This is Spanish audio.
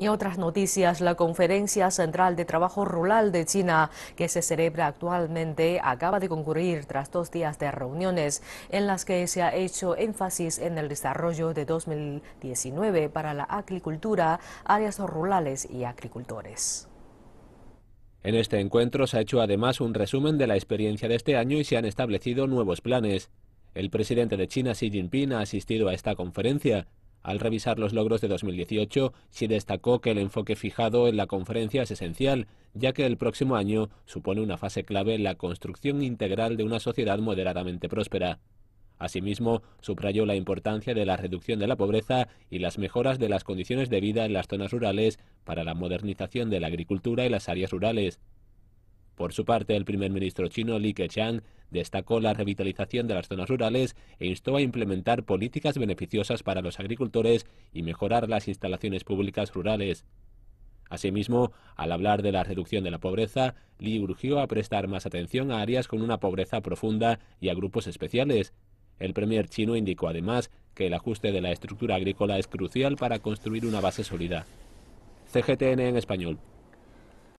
Y otras noticias, la Conferencia Central de Trabajo Rural de China, que se celebra actualmente, acaba de concurrir tras dos días de reuniones en las que se ha hecho énfasis en el desarrollo de 2019 para la agricultura, áreas rurales y agricultores. En este encuentro se ha hecho además un resumen de la experiencia de este año y se han establecido nuevos planes. El presidente de China, Xi Jinping, ha asistido a esta conferencia, al revisar los logros de 2018, se destacó que el enfoque fijado en la conferencia es esencial, ya que el próximo año supone una fase clave en la construcción integral de una sociedad moderadamente próspera. Asimismo, subrayó la importancia de la reducción de la pobreza y las mejoras de las condiciones de vida en las zonas rurales para la modernización de la agricultura y las áreas rurales. Por su parte, el primer ministro chino Li Keqiang destacó la revitalización de las zonas rurales e instó a implementar políticas beneficiosas para los agricultores y mejorar las instalaciones públicas rurales. Asimismo, al hablar de la reducción de la pobreza, Li urgió a prestar más atención a áreas con una pobreza profunda y a grupos especiales. El premier chino indicó además que el ajuste de la estructura agrícola es crucial para construir una base sólida. CGTN en español.